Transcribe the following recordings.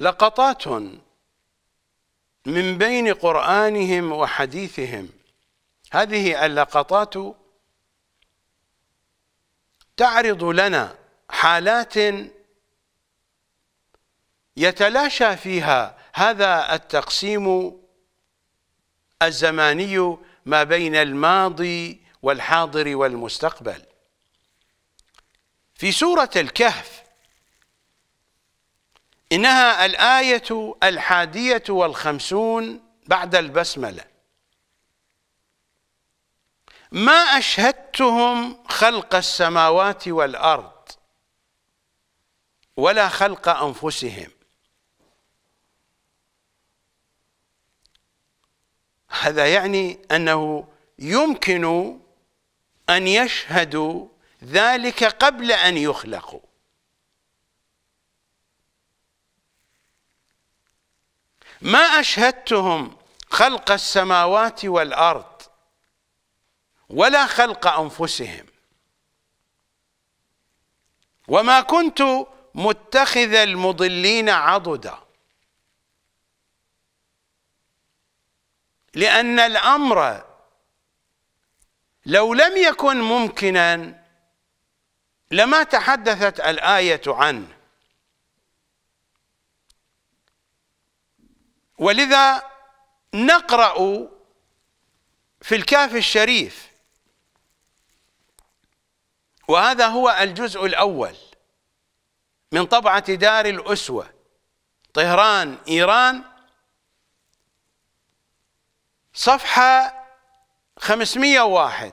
لقطات من بين قرآنهم وحديثهم هذه اللقطات تعرض لنا حالات يتلاشى فيها هذا التقسيم الزماني ما بين الماضي والحاضر والمستقبل في سورة الكهف إنها الآية الحادية والخمسون بعد البسملة ما أشهدتهم خلق السماوات والأرض ولا خلق أنفسهم هذا يعني أنه يمكن أن يشهدوا ذلك قبل أن يخلقوا ما أشهدتهم خلق السماوات والأرض ولا خلق أنفسهم وما كنت متخذ المضلين عضدا لأن الأمر لو لم يكن ممكنا لما تحدثت الآية عنه ولذا نقرأ في الكاف الشريف وهذا هو الجزء الأول من طبعة دار الأسوة طهران إيران صفحة 501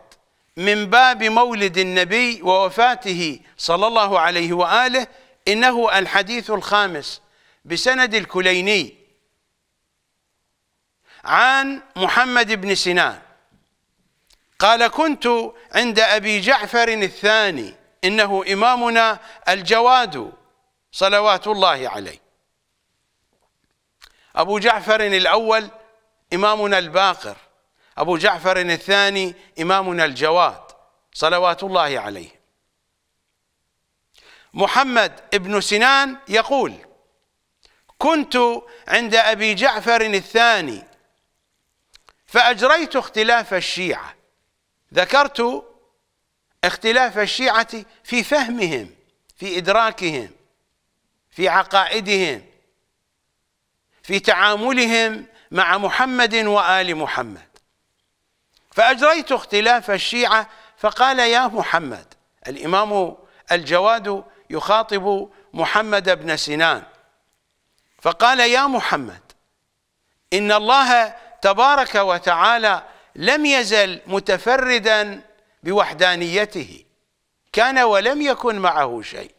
من باب مولد النبي ووفاته صلى الله عليه وآله إنه الحديث الخامس بسند الكليني عن محمد بن سنان قال كنت عند أبي جعفر الثاني إنه إمامنا الجواد صلوات الله عليه أبو جعفر الأول إمامنا الباقر أبو جعفر الثاني إمامنا الجواد صلوات الله عليه محمد بن سنان يقول كنت عند أبي جعفر الثاني فأجريت اختلاف الشيعة ذكرت اختلاف الشيعة في فهمهم في إدراكهم في عقائدهم في تعاملهم مع محمد وآل محمد فأجريت اختلاف الشيعة فقال يا محمد الإمام الجواد يخاطب محمد بن سنان فقال يا محمد إن الله تبارك وتعالى لم يزل متفردا بوحدانيته كان ولم يكن معه شيء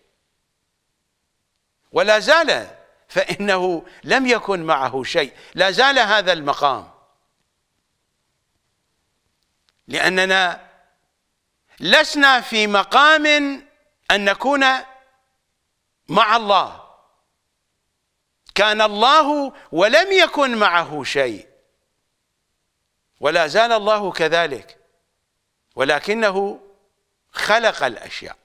ولا زال فإنه لم يكن معه شيء لا زال هذا المقام لأننا لسنا في مقام أن نكون مع الله كان الله ولم يكن معه شيء ولا زال الله كذلك ولكنه خلق الأشياء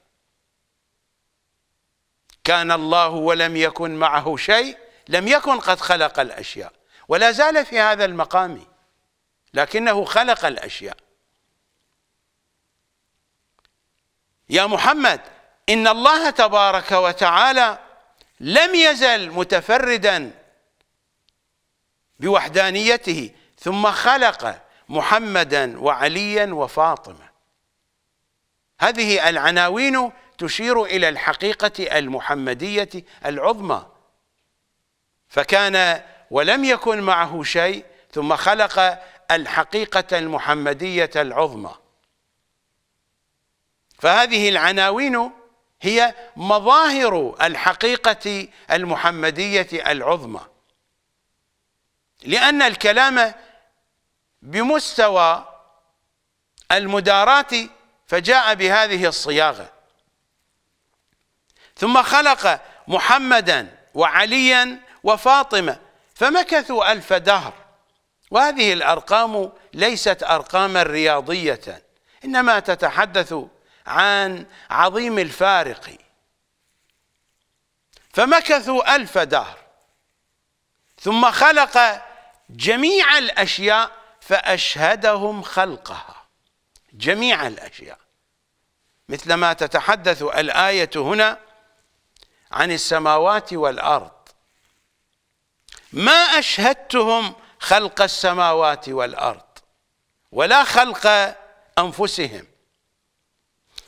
كان الله ولم يكن معه شيء لم يكن قد خلق الأشياء ولا زال في هذا المقام لكنه خلق الأشياء يا محمد إن الله تبارك وتعالى لم يزل متفردا بوحدانيته ثم خلق محمدا وعليا وفاطمة هذه العناوين تشير إلى الحقيقة المحمدية العظمى فكان ولم يكن معه شيء ثم خلق الحقيقة المحمدية العظمى فهذه العناوين هي مظاهر الحقيقة المحمدية العظمى لأن الكلام بمستوى المداراة فجاء بهذه الصياغة ثم خلق محمدا وعليا وفاطمة فمكثوا ألف دهر وهذه الأرقام ليست أرقاما رياضية إنما تتحدث عن عظيم الفارق فمكثوا ألف دهر ثم خلق جميع الأشياء فأشهدهم خلقها جميع الأشياء مثلما تتحدث الآية هنا عن السماوات والأرض ما أشهدتهم خلق السماوات والأرض ولا خلق أنفسهم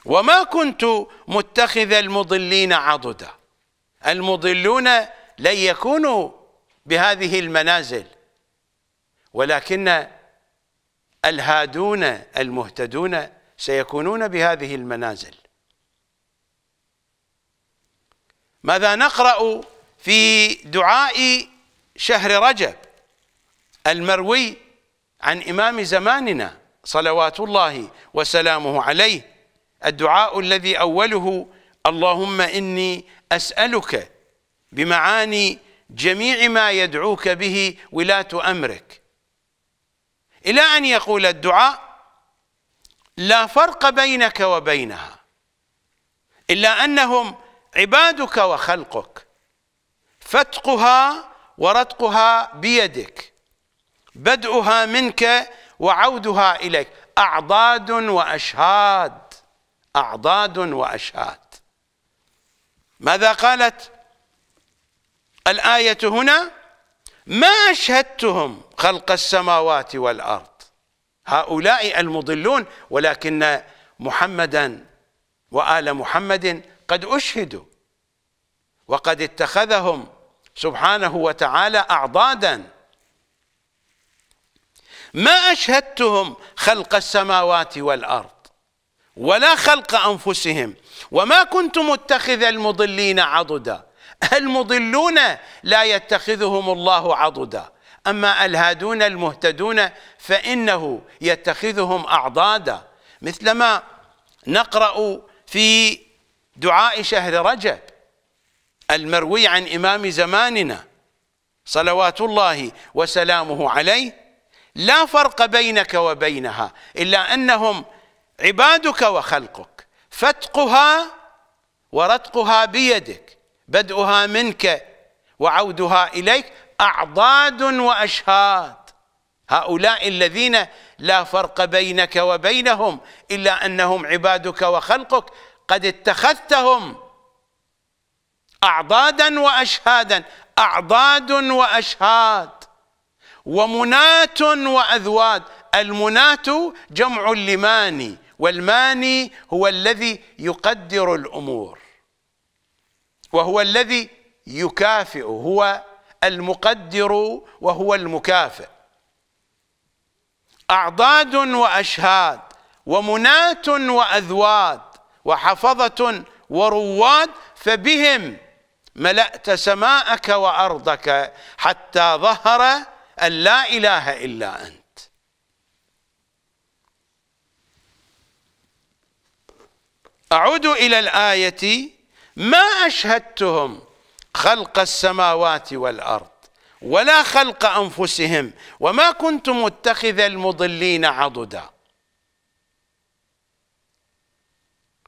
وما كنت متخذ المضلين عضدا المضلون لن يكونوا بهذه المنازل ولكن الهادون المهتدون سيكونون بهذه المنازل ماذا نقرأ في دعاء شهر رجب المروي عن إمام زماننا صلوات الله وسلامه عليه الدعاء الذي أوله اللهم إني أسألك بمعاني جميع ما يدعوك به ولاة أمرك إلى أن يقول الدعاء لا فرق بينك وبينها إلا أنهم عبادك وخلقك فتقها ورتقها بيدك بدؤها منك وعودها إليك أعضاد وأشهاد أعضاد وأشهاد ماذا قالت الآية هنا ما أشهدتهم خلق السماوات والأرض هؤلاء المضلون ولكن محمدا وآل محمد قد أشهدوا وقد اتخذهم سبحانه وتعالى أعضادا ما أشهدتهم خلق السماوات والأرض ولا خلق أنفسهم وما كنت متخذ المضلين عضدا المضلون لا يتخذهم الله عضدا أما الهادون المهتدون فإنه يتخذهم أعضادا مثلما نقرأ في دعاء شهر رجب المروي عن إمام زماننا صلوات الله وسلامه عليه لا فرق بينك وبينها إلا أنهم عبادك وخلقك فتقها ورتقها بيدك بدؤها منك وعودها إليك أعضاد وأشهاد هؤلاء الذين لا فرق بينك وبينهم إلا أنهم عبادك وخلقك قد اتخذتهم أعضادا وأشهادا أعضاد وأشهاد ومنات وأذواد المنات جمع لماني والماني هو الذي يقدر الأمور وهو الذي يكافئ هو المقدر وهو المكافئ أعضاد وأشهاد ومناة وأذواد وحفظة ورواد فبهم ملأت سماءك وأرضك حتى ظهر أن لا إله إلا أنت أعود إلى الآية ما أشهدتهم خلق السماوات والأرض ولا خلق أنفسهم وما كنت متخذ المضلين عضدا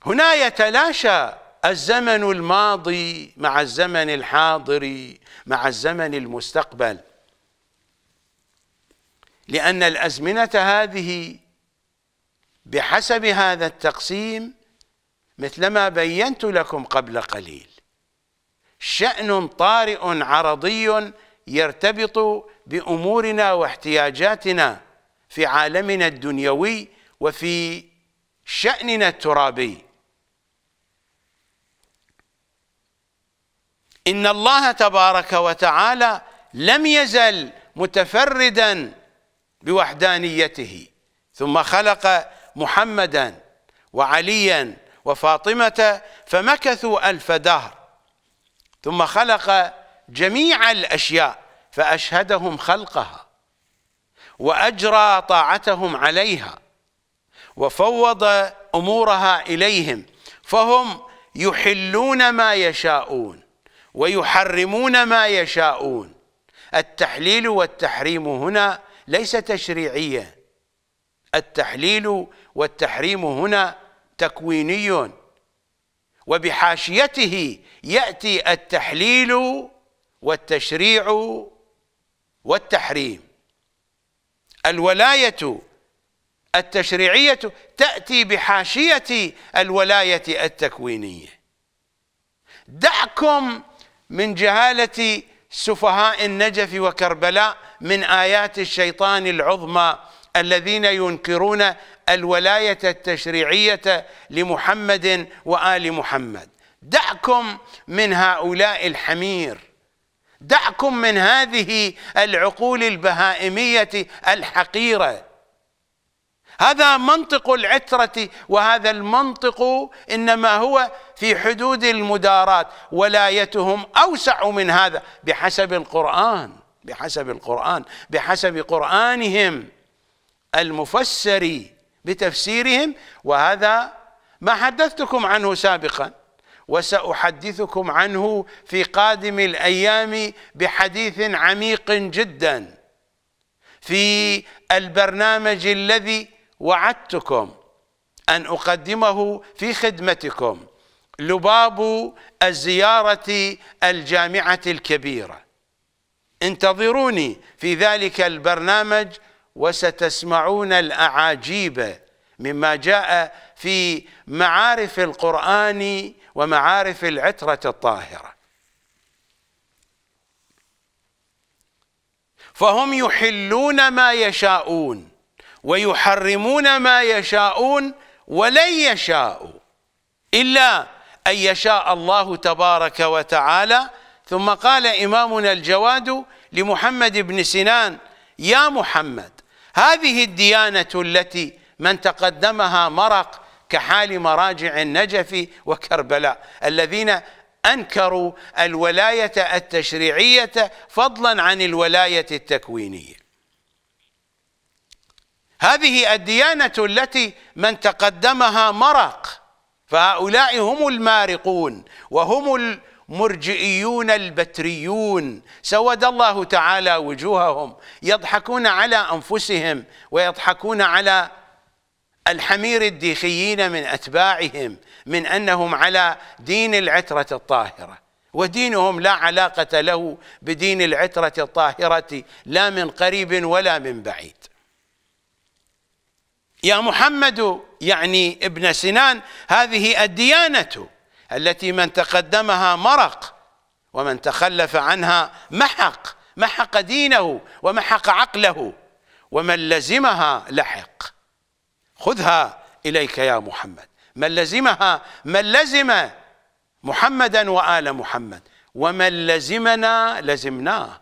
هنا يتلاشى الزمن الماضي مع الزمن الحاضر مع الزمن المستقبل لأن الأزمنة هذه بحسب هذا التقسيم مثلما بينت لكم قبل قليل شأن طارئ عرضي يرتبط بأمورنا واحتياجاتنا في عالمنا الدنيوي وفي شأننا الترابي إن الله تبارك وتعالى لم يزل متفردا بوحدانيته ثم خلق محمدا وعليا وفاطمة فمكثوا ألف دهر ثم خلق جميع الأشياء فأشهدهم خلقها وأجرى طاعتهم عليها وفوض أمورها إليهم فهم يحلون ما يشاءون ويحرمون ما يشاءون التحليل والتحريم هنا ليس تشريعيا التحليل والتحريم هنا تكويني وبحاشيته ياتي التحليل والتشريع والتحريم الولايه التشريعيه تاتي بحاشيه الولايه التكوينيه دعكم من جهاله سفهاء النجف وكربلاء من ايات الشيطان العظمى الذين ينكرون الولاية التشريعية لمحمد وآل محمد دعكم من هؤلاء الحمير دعكم من هذه العقول البهائمية الحقيرة هذا منطق العترة وهذا المنطق إنما هو في حدود المدارات ولايتهم أوسع من هذا بحسب القرآن بحسب القرآن بحسب قرآنهم المفسر بتفسيرهم وهذا ما حدثتكم عنه سابقا وسأحدثكم عنه في قادم الأيام بحديث عميق جدا في البرنامج الذي وعدتكم أن أقدمه في خدمتكم لباب الزيارة الجامعة الكبيرة انتظروني في ذلك البرنامج وستسمعون الأعاجيب مما جاء في معارف القرآن ومعارف العترة الطاهرة فهم يحلون ما يشاءون ويحرمون ما يشاءون ولن يشاءوا إلا أن يشاء الله تبارك وتعالى ثم قال إمامنا الجواد لمحمد بن سنان يا محمد هذه الديانة التي من تقدمها مرق كحال مراجع النجف وكربلاء الذين أنكروا الولاية التشريعية فضلا عن الولاية التكوينية هذه الديانة التي من تقدمها مرق فهؤلاء هم المارقون وهم مرجئيون البتريون سود الله تعالى وجوههم يضحكون على أنفسهم ويضحكون على الحمير الديخيين من أتباعهم من أنهم على دين العترة الطاهرة ودينهم لا علاقة له بدين العترة الطاهرة لا من قريب ولا من بعيد يا محمد يعني ابن سنان هذه الديانة التي من تقدمها مرق ومن تخلف عنها محق محق دينه ومحق عقله ومن لزمها لحق خذها إليك يا محمد من لزمها من لزم محمدا وآل محمد ومن لزمنا لزمناه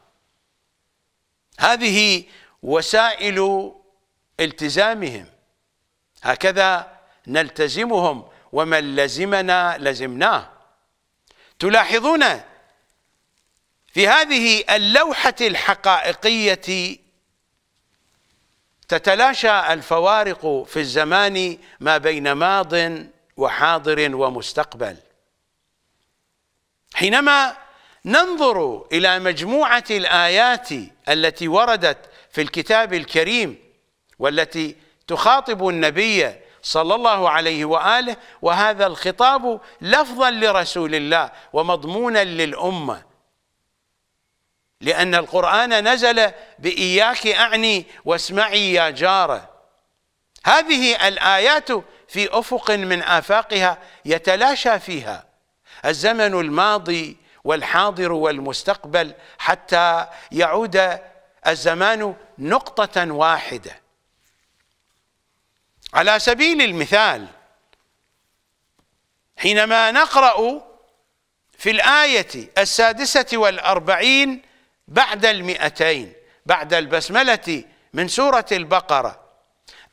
هذه وسائل التزامهم هكذا نلتزمهم ومن لزمنا لزمناه تلاحظون في هذه اللوحة الحقائقية تتلاشى الفوارق في الزمان ما بين ماض وحاضر ومستقبل حينما ننظر إلى مجموعة الآيات التي وردت في الكتاب الكريم والتي تخاطب النبي صلى الله عليه واله وهذا الخطاب لفظا لرسول الله ومضمونا للامه لان القران نزل باياك اعني واسمعي يا جاره هذه الايات في افق من افاقها يتلاشى فيها الزمن الماضي والحاضر والمستقبل حتى يعود الزمان نقطه واحده على سبيل المثال حينما نقرأ في الآية السادسة والأربعين بعد المئتين بعد البسملة من سورة البقرة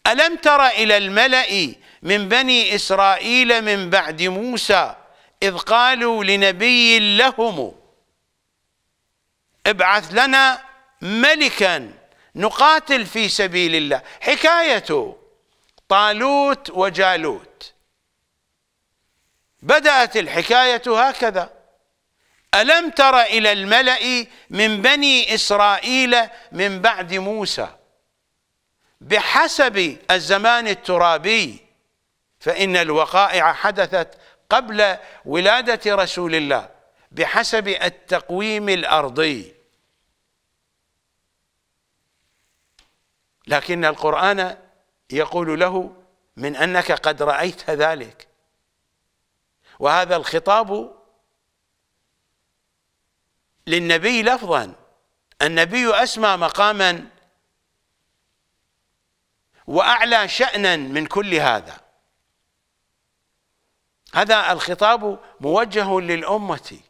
ألم تر إلى الملأ من بني إسرائيل من بعد موسى إذ قالوا لنبي لهم ابعث لنا ملكا نقاتل في سبيل الله حكايته طالوت وجالوت بدأت الحكاية هكذا ألم تر إلى الملأ من بني إسرائيل من بعد موسى بحسب الزمان الترابي فإن الوقائع حدثت قبل ولادة رسول الله بحسب التقويم الأرضي لكن القرآن يقول له من أنك قد رأيت ذلك وهذا الخطاب للنبي لفظا النبي أسمى مقاما وأعلى شأنا من كل هذا هذا الخطاب موجه للأمة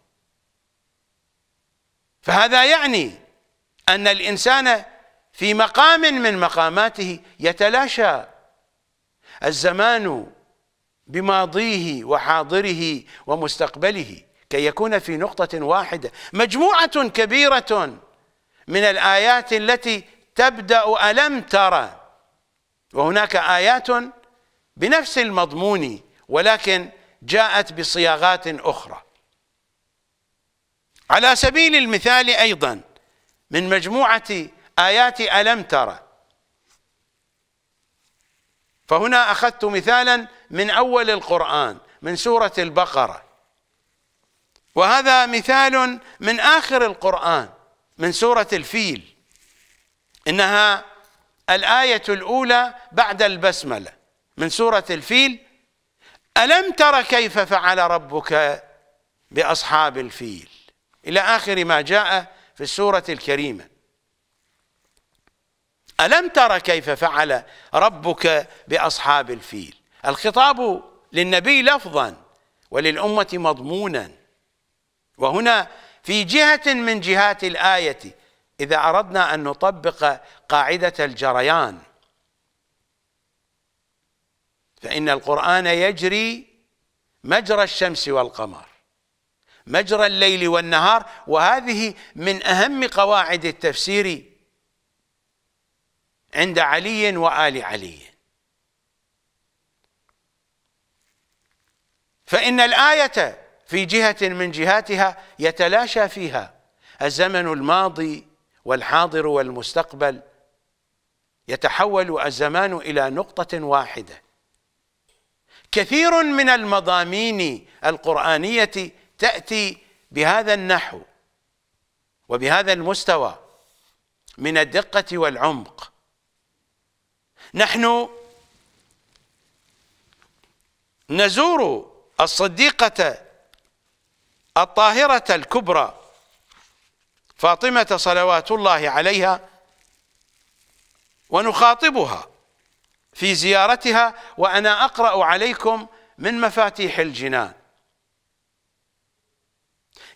فهذا يعني أن الإنسان في مقام من مقاماته يتلاشى الزمان بماضيه وحاضره ومستقبله كي يكون في نقطة واحدة مجموعة كبيرة من الآيات التي تبدأ ألم ترى وهناك آيات بنفس المضمون ولكن جاءت بصياغات أخرى على سبيل المثال أيضا من مجموعة آيات ألم ترى فهنا أخذت مثالا من أول القرآن من سورة البقرة وهذا مثال من آخر القرآن من سورة الفيل إنها الآية الأولى بعد البسملة من سورة الفيل ألم تر كيف فعل ربك بأصحاب الفيل إلى آخر ما جاء في السورة الكريمة ألم ترى كيف فعل ربك بأصحاب الفيل الخطاب للنبي لفظا وللأمة مضمونا وهنا في جهة من جهات الآية إذا أردنا أن نطبق قاعدة الجريان فإن القرآن يجري مجرى الشمس والقمر مجرى الليل والنهار وهذه من أهم قواعد التفسير عند علي وآل علي فإن الآية في جهة من جهاتها يتلاشى فيها الزمن الماضي والحاضر والمستقبل يتحول الزمان إلى نقطة واحدة كثير من المضامين القرآنية تأتي بهذا النحو وبهذا المستوى من الدقة والعمق نحن نزور الصديقة الطاهرة الكبرى فاطمة صلوات الله عليها ونخاطبها في زيارتها وأنا أقرأ عليكم من مفاتيح الجنان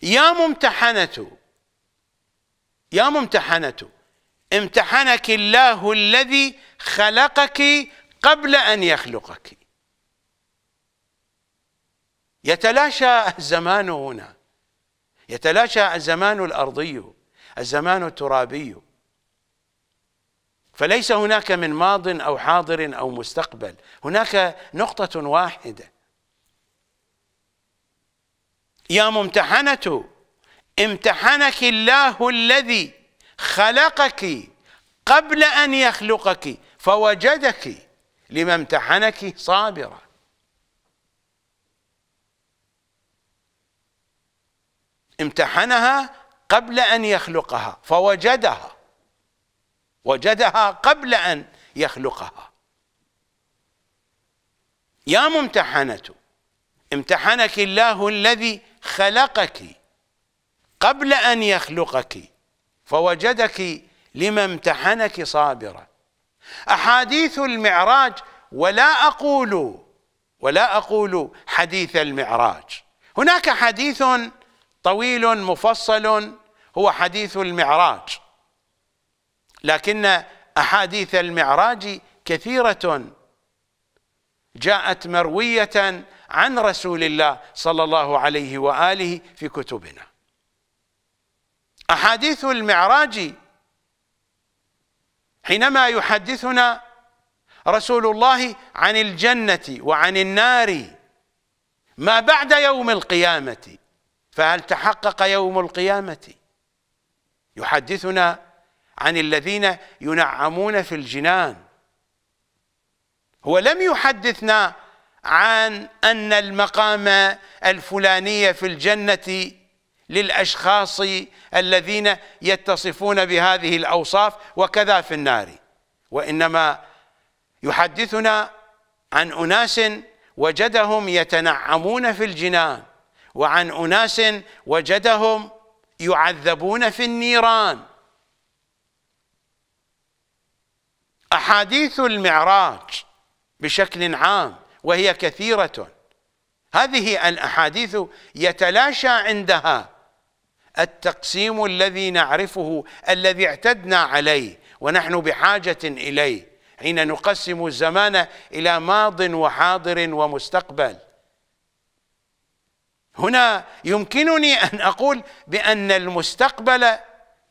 يا ممتحنة يا ممتحنة امتحنك الله الذي خلقك قبل أن يخلقك يتلاشى الزمان هنا يتلاشى الزمان الأرضي الزمان الترابي فليس هناك من ماض أو حاضر أو مستقبل هناك نقطة واحدة يا ممتحنة امتحنك الله الذي خلقك قبل أن يخلقك فوجدك لما امتحنك صابرة امتحنها قبل أن يخلقها فوجدها وجدها قبل أن يخلقها يا ممتحنة امتحنك الله الذي خلقك قبل أن يخلقك فوجدك لما امتحنك صابرة احاديث المعراج ولا اقول ولا اقول حديث المعراج هناك حديث طويل مفصل هو حديث المعراج لكن احاديث المعراج كثيره جاءت مرويه عن رسول الله صلى الله عليه واله في كتبنا احاديث المعراج حينما يحدثنا رسول الله عن الجنة وعن النار ما بعد يوم القيامة فهل تحقق يوم القيامة يحدثنا عن الذين ينعمون في الجنان هو لم يحدثنا عن أن المقام الفلاني في الجنة للأشخاص الذين يتصفون بهذه الأوصاف وكذا في النار وإنما يحدثنا عن أناس وجدهم يتنعمون في الجنان وعن أناس وجدهم يعذبون في النيران أحاديث المعراج بشكل عام وهي كثيرة هذه الأحاديث يتلاشى عندها التقسيم الذي نعرفه الذي اعتدنا عليه ونحن بحاجة إليه حين نقسم الزمان إلى ماض وحاضر ومستقبل هنا يمكنني أن أقول بأن المستقبل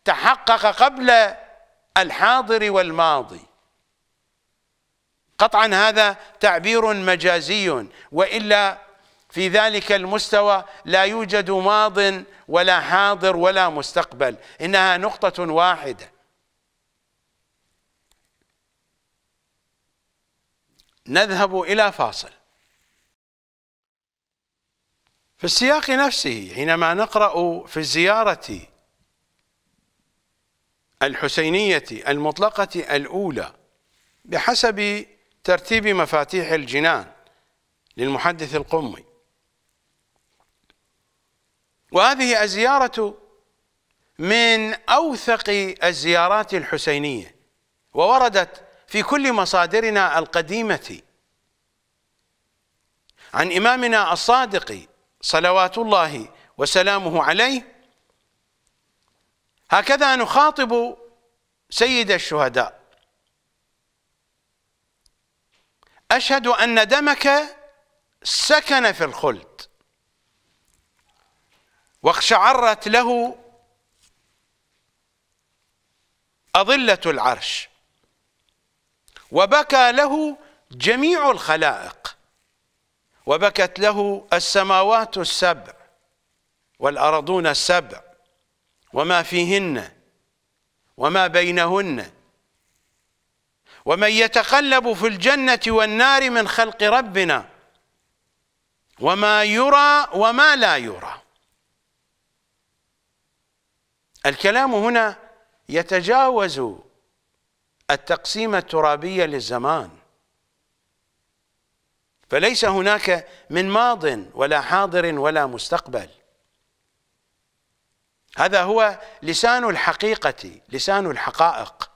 تحقق قبل الحاضر والماضي قطعا هذا تعبير مجازي وإلا في ذلك المستوى لا يوجد ماض ولا حاضر ولا مستقبل إنها نقطة واحدة نذهب إلى فاصل في السياق نفسه حينما نقرأ في الزيارة الحسينية المطلقة الأولى بحسب ترتيب مفاتيح الجنان للمحدث القمي وهذه الزيارة من أوثق الزيارات الحسينية ووردت في كل مصادرنا القديمة عن إمامنا الصادق صلوات الله وسلامه عليه هكذا نخاطب سيد الشهداء أشهد أن دمك سكن في الخلد واقشعرت له أظلة العرش وبكى له جميع الخلائق وبكت له السماوات السبع والأرضون السبع وما فيهن وما بينهن ومن يتقلب في الجنة والنار من خلق ربنا وما يرى وما لا يرى الكلام هنا يتجاوز التقسيم الترابي للزمان فليس هناك من ماض ولا حاضر ولا مستقبل هذا هو لسان الحقيقة لسان الحقائق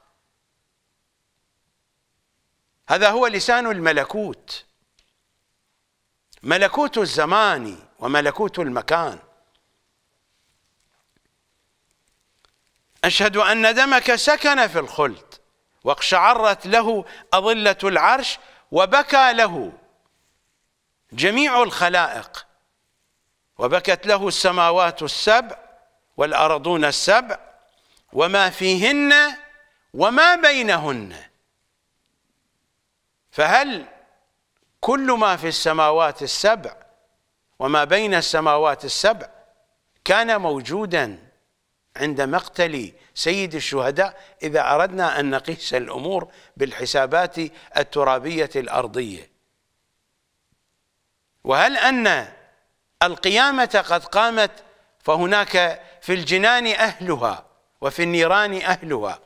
هذا هو لسان الملكوت ملكوت الزمان وملكوت المكان أشهد أن دمك سكن في الخلد واقشعرت له أظلة العرش وبكى له جميع الخلائق وبكت له السماوات السبع والأرضون السبع وما فيهن وما بينهن فهل كل ما في السماوات السبع وما بين السماوات السبع كان موجودا عند مقتل سيد الشهداء إذا أردنا أن نقيس الأمور بالحسابات الترابية الأرضية وهل أن القيامة قد قامت فهناك في الجنان أهلها وفي النيران أهلها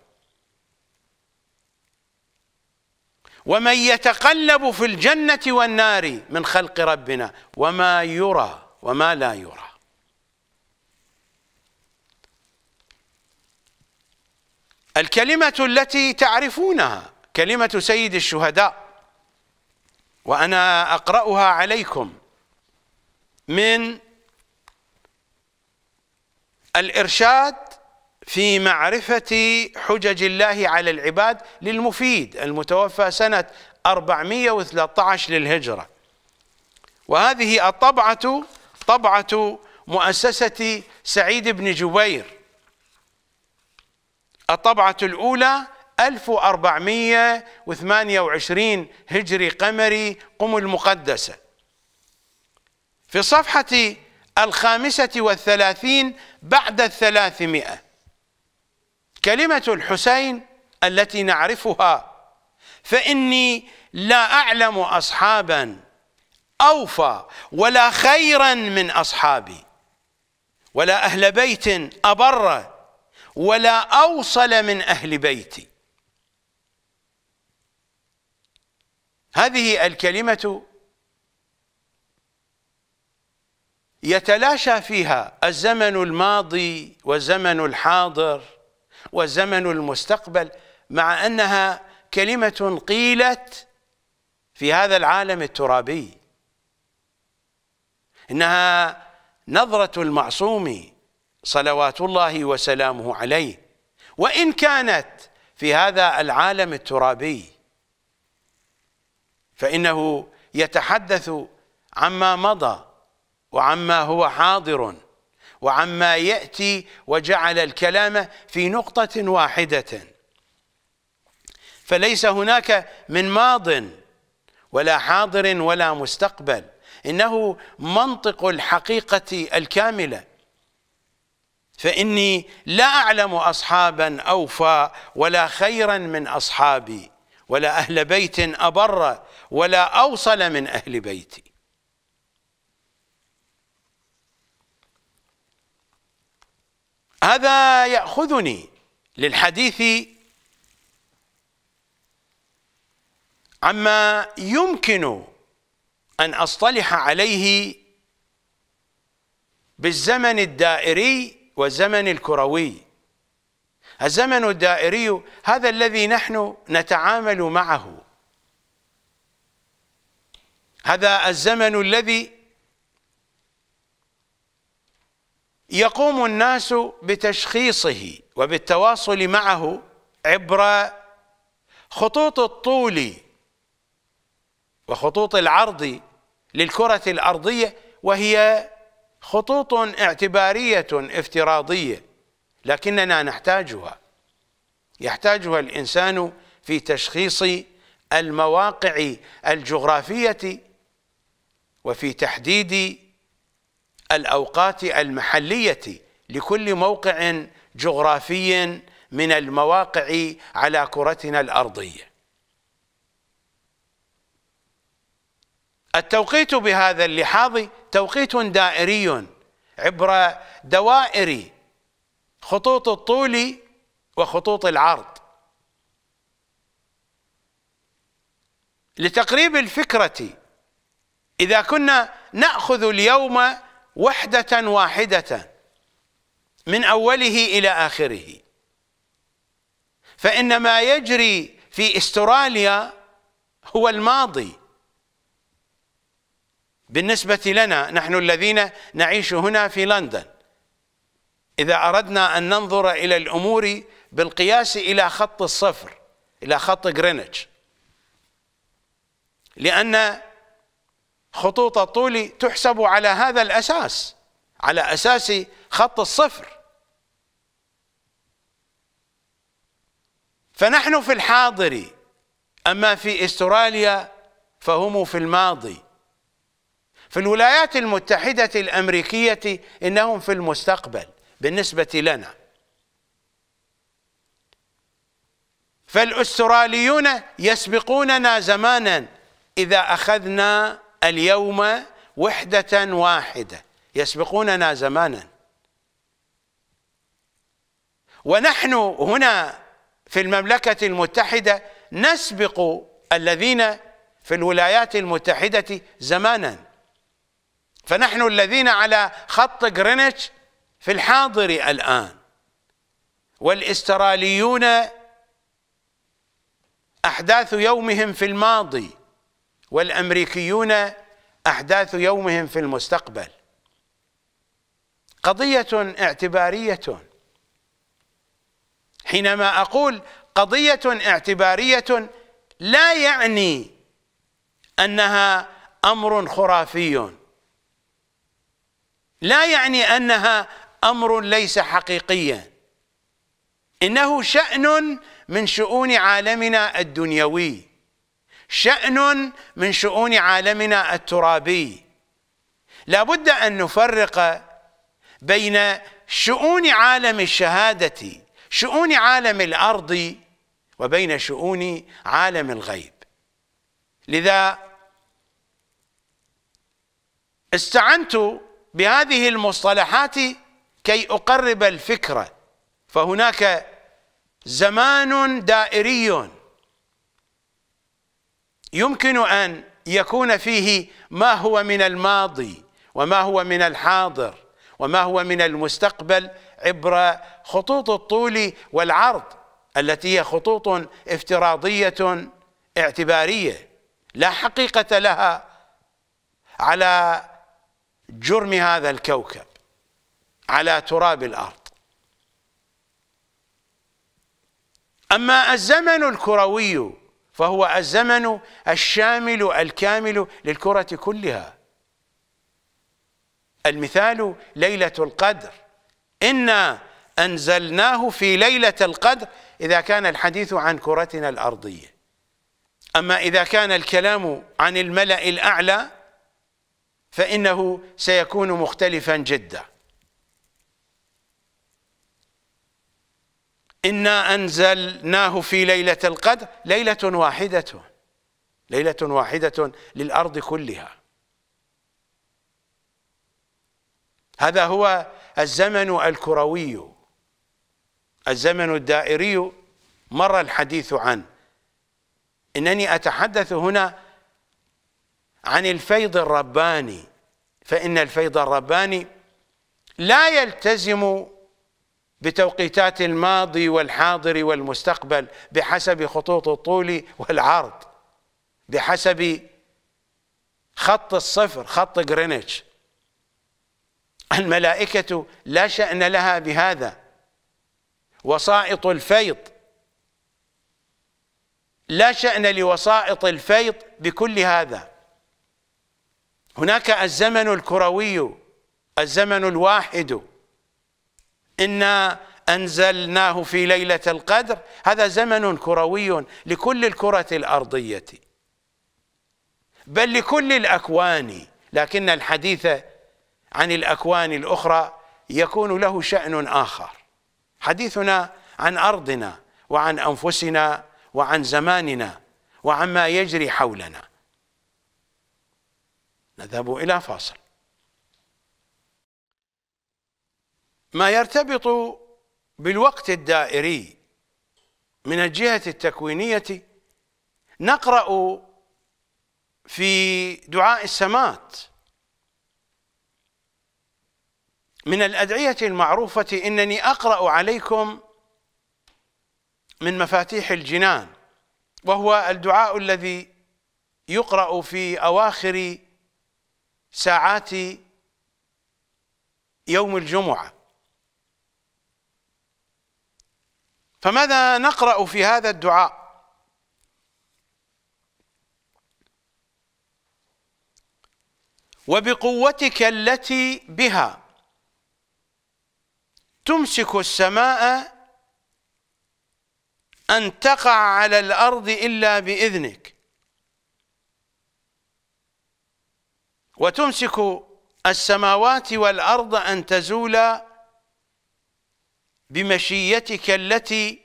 ومن يتقلب في الجنة والنار من خلق ربنا وما يرى وما لا يرى الكلمة التي تعرفونها كلمة سيد الشهداء وأنا أقرأها عليكم من الإرشاد في معرفة حجج الله على العباد للمفيد المتوفى سنة 413 للهجرة وهذه الطبعة طبعة مؤسسة سعيد بن جبير الطبعة الأولى 1428 هجري قمري قم المقدسة في صفحة الخامسة والثلاثين بعد الثلاثمائة كلمة الحسين التي نعرفها فإني لا أعلم أصحابا أوفى ولا خيرا من أصحابي ولا أهل بيت أبر ولا أوصل من أهل بيتي هذه الكلمة يتلاشى فيها الزمن الماضي والزمن الحاضر والزمن المستقبل مع أنها كلمة قيلت في هذا العالم الترابي إنها نظرة المعصوم صلوات الله وسلامه عليه وإن كانت في هذا العالم الترابي فإنه يتحدث عما مضى وعما هو حاضر وعما يأتي وجعل الكلام في نقطة واحدة فليس هناك من ماضٍ ولا حاضر ولا مستقبل انه منطق الحقيقه الكامله فإني لا أعلم أصحابا أوفى ولا خيرا من أصحابي ولا أهل بيت أبر ولا أوصل من أهل بيتي هذا يأخذني للحديث عما يمكن أن أصطلح عليه بالزمن الدائري والزمن الكروي الزمن الدائري هذا الذي نحن نتعامل معه هذا الزمن الذي يقوم الناس بتشخيصه وبالتواصل معه عبر خطوط الطول وخطوط العرض للكرة الأرضية وهي خطوط اعتباريه افتراضيه لكننا نحتاجها يحتاجها الانسان في تشخيص المواقع الجغرافيه وفي تحديد الاوقات المحليه لكل موقع جغرافي من المواقع على كرتنا الارضيه التوقيت بهذا اللحاظ توقيت دائري عبر دوائر خطوط الطول وخطوط العرض لتقريب الفكرة إذا كنا نأخذ اليوم وحدة واحدة من أوله إلى آخره فإن ما يجري في استراليا هو الماضي بالنسبة لنا نحن الذين نعيش هنا في لندن إذا أردنا أن ننظر إلى الأمور بالقياس إلى خط الصفر إلى خط غرينتش لأن خطوط الطول تحسب على هذا الأساس على أساس خط الصفر فنحن في الحاضر أما في استراليا فهم في الماضي في الولايات المتحدة الأمريكية إنهم في المستقبل بالنسبة لنا فالأستراليون يسبقوننا زمانا إذا أخذنا اليوم وحدة واحدة يسبقوننا زمانا ونحن هنا في المملكة المتحدة نسبق الذين في الولايات المتحدة زمانا فنحن الذين على خط غرينتش في الحاضر الآن والاستراليون أحداث يومهم في الماضي والأمريكيون أحداث يومهم في المستقبل قضية اعتبارية حينما أقول قضية اعتبارية لا يعني أنها أمر خرافي لا يعني أنها أمر ليس حقيقيا إنه شأن من شؤون عالمنا الدنيوي شأن من شؤون عالمنا الترابي لابد أن نفرق بين شؤون عالم الشهادة شؤون عالم الأرض وبين شؤون عالم الغيب لذا استعنت بهذه المصطلحات كي أقرب الفكرة فهناك زمان دائري يمكن أن يكون فيه ما هو من الماضي وما هو من الحاضر وما هو من المستقبل عبر خطوط الطول والعرض التي هي خطوط افتراضية اعتبارية لا حقيقة لها على جرم هذا الكوكب على تراب الأرض أما الزمن الكروي فهو الزمن الشامل الكامل للكرة كلها المثال ليلة القدر إنا أنزلناه في ليلة القدر إذا كان الحديث عن كرتنا الأرضية أما إذا كان الكلام عن الملأ الأعلى فإنه سيكون مختلفا جدا إنا أنزلناه في ليلة القدر ليلة واحدة ليلة واحدة للأرض كلها هذا هو الزمن الكروي الزمن الدائري مر الحديث عنه إنني أتحدث هنا عن الفيض الرباني فإن الفيض الرباني لا يلتزم بتوقيتات الماضي والحاضر والمستقبل بحسب خطوط الطول والعرض بحسب خط الصفر خط غرينتش الملائكة لا شأن لها بهذا وسائط الفيض لا شأن لوسائط الفيض بكل هذا هناك الزمن الكروي الزمن الواحد إنا أنزلناه في ليلة القدر هذا زمن كروي لكل الكرة الأرضية بل لكل الأكوان لكن الحديث عن الأكوان الأخرى يكون له شأن آخر حديثنا عن أرضنا وعن أنفسنا وعن زماننا وعما يجري حولنا نذهب إلى فاصل ما يرتبط بالوقت الدائري من الجهة التكوينية نقرأ في دعاء السمات من الأدعية المعروفة إنني أقرأ عليكم من مفاتيح الجنان وهو الدعاء الذي يقرأ في أواخر ساعات يوم الجمعة فماذا نقرأ في هذا الدعاء وبقوتك التي بها تمسك السماء أن تقع على الأرض إلا بإذنك وتمسك السماوات والأرض أن تزولا بمشيتك التي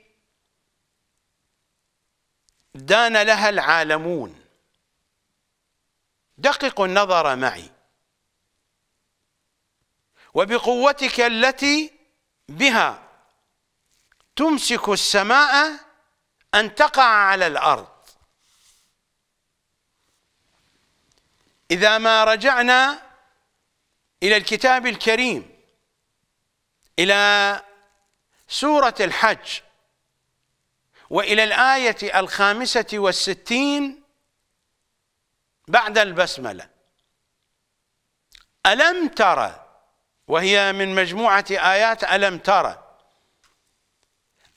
دان لها العالمون دققوا النظر معي وبقوتك التي بها تمسك السماء أن تقع على الأرض إذا ما رجعنا إلى الكتاب الكريم إلى سورة الحج وإلى الآية الخامسة والستين بعد البسملة ألم ترى وهي من مجموعة آيات ألم ترى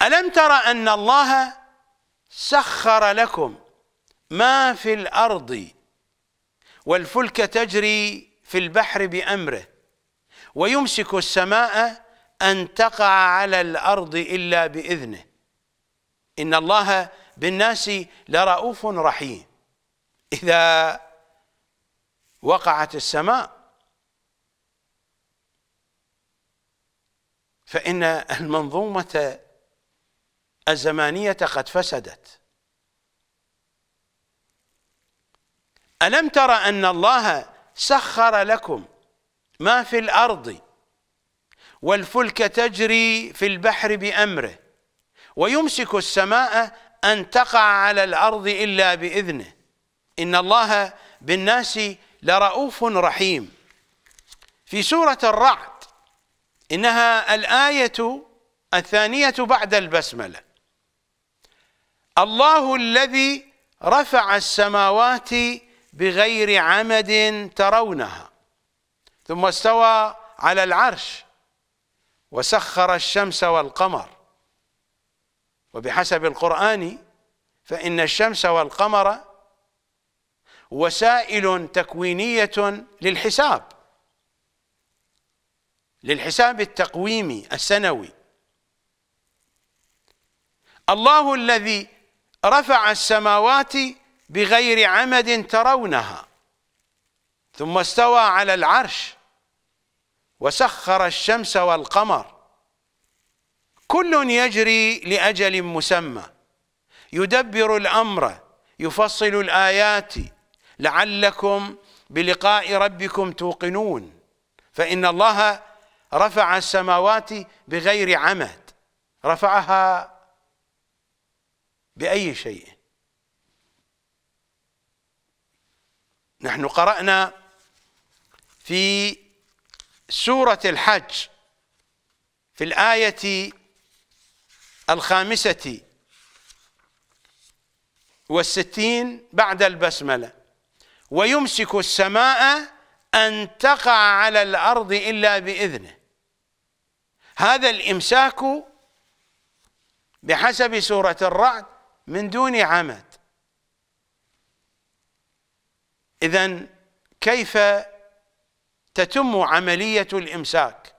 ألم ترى أن الله سخر لكم ما في الأرض والفلك تجري في البحر بأمره ويمسك السماء أن تقع على الأرض إلا بإذنه إن الله بالناس لرؤوف رحيم إذا وقعت السماء فإن المنظومة الزمانية قد فسدت ألم ترى أن الله سخر لكم ما في الأرض والفلك تجري في البحر بأمره ويمسك السماء أن تقع على الأرض إلا بإذنه إن الله بالناس لرؤوف رحيم في سورة الرعد إنها الآية الثانية بعد البسملة الله الذي رفع السماوات بغير عمد ترونها ثم استوى على العرش وسخر الشمس والقمر وبحسب القرآن فإن الشمس والقمر وسائل تكوينية للحساب للحساب التقويمي السنوي الله الذي رفع السماوات بغير عمد ترونها ثم استوى على العرش وسخر الشمس والقمر كل يجري لأجل مسمى يدبر الأمر يفصل الآيات لعلكم بلقاء ربكم توقنون فإن الله رفع السماوات بغير عمد رفعها بأي شيء نحن قرأنا في سورة الحج في الآية الخامسة والستين بعد البسملة ويمسك السماء أن تقع على الأرض إلا بإذنه هذا الإمساك بحسب سورة الرعد من دون عمد إذا كيف تتم عملية الإمساك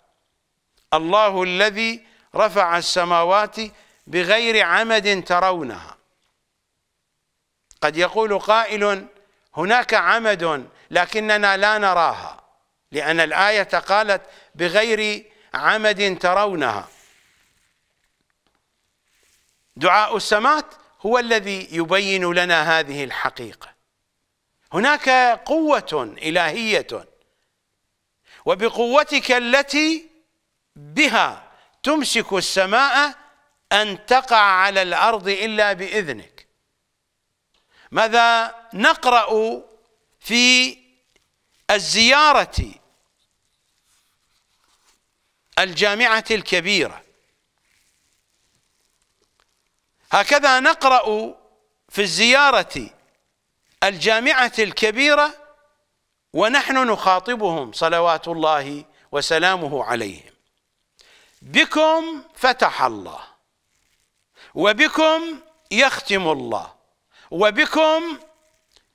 الله الذي رفع السماوات بغير عمد ترونها قد يقول قائل هناك عمد لكننا لا نراها لأن الآية قالت بغير عمد ترونها دعاء السمات هو الذي يبين لنا هذه الحقيقة هناك قوة إلهية وبقوتك التي بها تمسك السماء أن تقع على الأرض إلا بإذنك ماذا نقرأ في الزيارة الجامعة الكبيرة هكذا نقرأ في الزيارة الجامعة الكبيرة ونحن نخاطبهم صلوات الله وسلامه عليهم بكم فتح الله وبكم يختم الله وبكم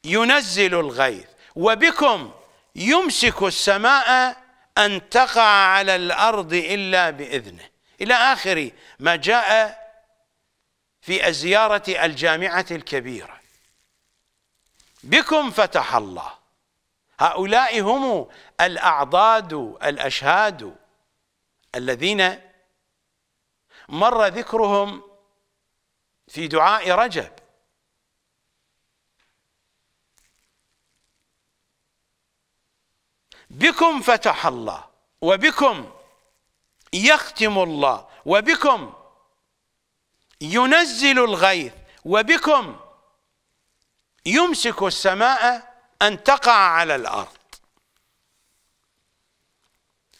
ينزل الغيث وبكم يمسك السماء أن تقع على الأرض إلا بإذنه إلى آخر ما جاء في الزيارة الجامعة الكبيرة بكم فتح الله هؤلاء هم الأعضاد الأشهاد الذين مر ذكرهم في دعاء رجب بكم فتح الله وبكم يختم الله وبكم ينزل الغيث وبكم يمسك السماء أن تقع على الأرض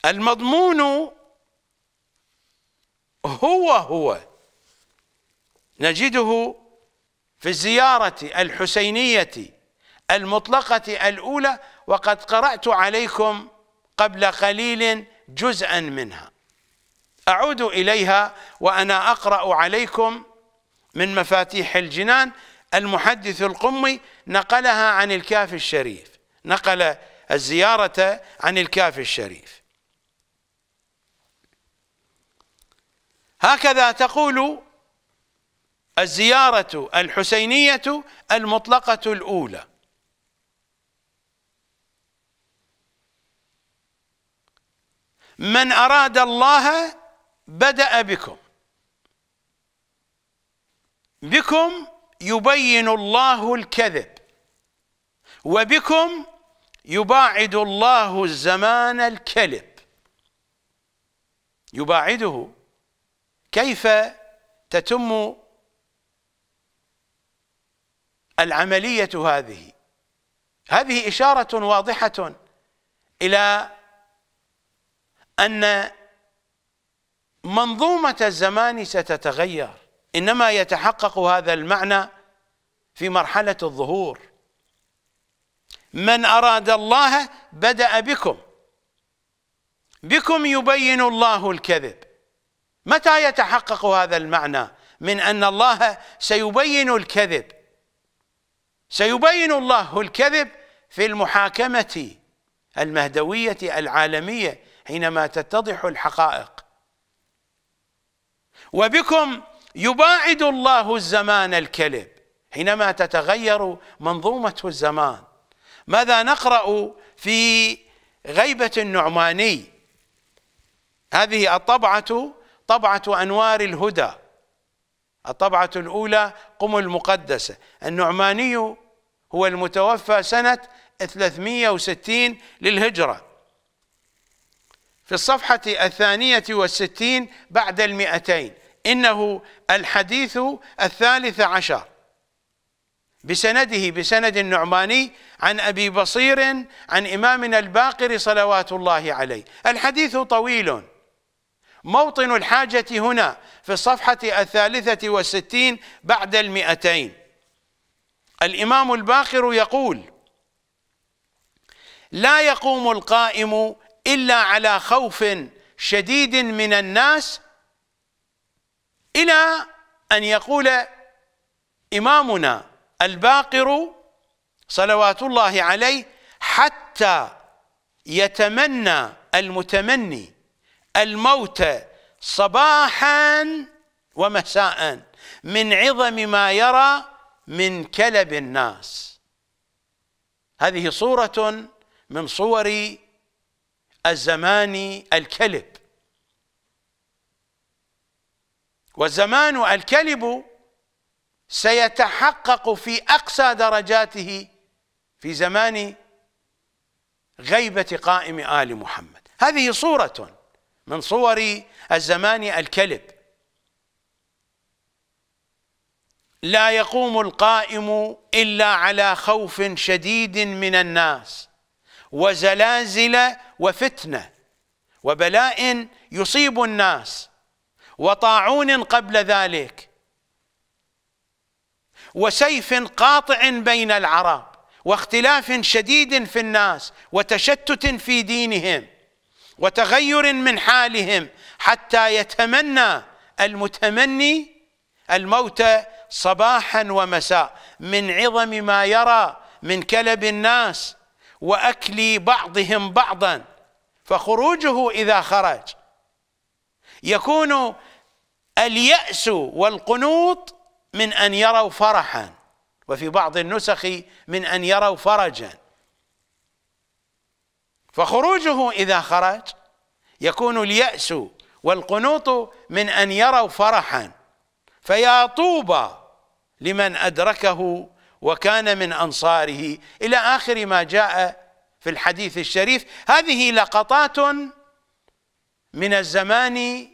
المضمون هو هو نجده في الزيارة الحسينية المطلقة الأولى وقد قرأت عليكم قبل قليل جزءا منها أعود إليها وأنا أقرأ عليكم من مفاتيح الجنان المحدث القمي نقلها عن الكاف الشريف نقل الزيارة عن الكاف الشريف هكذا تقول الزيارة الحسينية المطلقة الأولى من أراد الله بدأ بكم بكم يبين الله الكذب وبكم يباعد الله الزمان الكلب يباعده كيف تتم العملية هذه هذه إشارة واضحة إلى أن منظومة الزمان ستتغير انما يتحقق هذا المعنى في مرحله الظهور من اراد الله بدا بكم بكم يبين الله الكذب متى يتحقق هذا المعنى من ان الله سيبين الكذب سيبين الله الكذب في المحاكمه المهدويه العالميه حينما تتضح الحقائق وبكم يباعد الله الزمان الكلب حينما تتغير منظومة الزمان ماذا نقرأ في غيبة النعماني هذه الطبعة طبعة أنوار الهدى الطبعة الأولى قم المقدسة النعماني هو المتوفى سنة 360 للهجرة في الصفحة الثانية والستين بعد المئتين إنه الحديث الثالث عشر بسنده بسند النعماني عن أبي بصير عن إمامنا الباقر صلوات الله عليه الحديث طويل موطن الحاجة هنا في الصفحة الثالثة والستين بعد المئتين الإمام الباقر يقول لا يقوم القائم إلا على خوف شديد من الناس إلى أن يقول إمامنا الباقر صلوات الله عليه حتى يتمنى المتمني الموت صباحا ومساء من عظم ما يرى من كلب الناس هذه صورة من صور الزمان الكلب وزمان الكلب سيتحقق في أقصى درجاته في زمان غيبة قائم آل محمد هذه صورة من صور الزمان الكلب لا يقوم القائم إلا على خوف شديد من الناس وزلازل وفتنة وبلاء يصيب الناس وطاعون قبل ذلك وسيف قاطع بين العرب واختلاف شديد في الناس وتشتت في دينهم وتغير من حالهم حتى يتمنى المتمني الموت صباحا ومساء من عظم ما يرى من كلب الناس واكل بعضهم بعضا فخروجه اذا خرج يكون اليأس والقنوط من أن يروا فرحا وفي بعض النسخ من أن يروا فرجا فخروجه إذا خرج يكون اليأس والقنوط من أن يروا فرحا فيا طوبى لمن أدركه وكان من أنصاره إلى آخر ما جاء في الحديث الشريف هذه لقطات من الزمان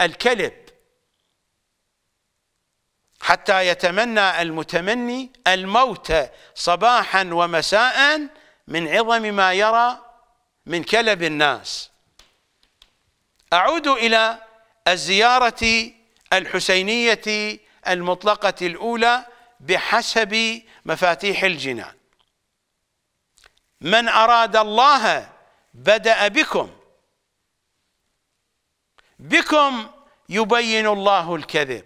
الكلب حتى يتمنى المتمني الموت صباحا ومساء من عظم ما يرى من كلب الناس أعود إلى الزيارة الحسينية المطلقة الأولى بحسب مفاتيح الجنان من أراد الله بدأ بكم بكم يبين الله الكذب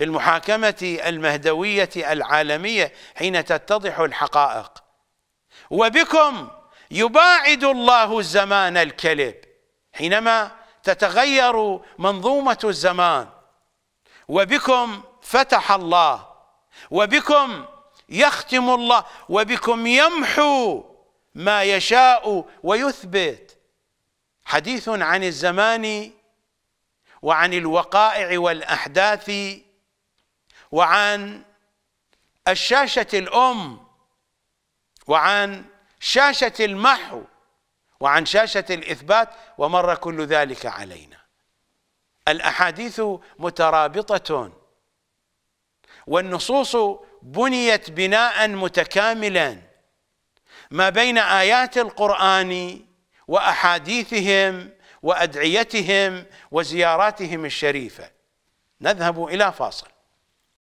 في المحاكمة المهدوية العالمية حين تتضح الحقائق وبكم يباعد الله الزمان الكلب حينما تتغير منظومة الزمان وبكم فتح الله وبكم يختم الله وبكم يمحو ما يشاء ويثبت حديث عن الزمان وعن الوقائع والأحداث وعن الشاشة الأم وعن شاشة المحو وعن شاشة الإثبات ومر كل ذلك علينا الأحاديث مترابطة والنصوص بنيت بناء متكاملا ما بين آيات القرآن وأحاديثهم وأدعيتهم وزياراتهم الشريفة نذهب إلى فاصل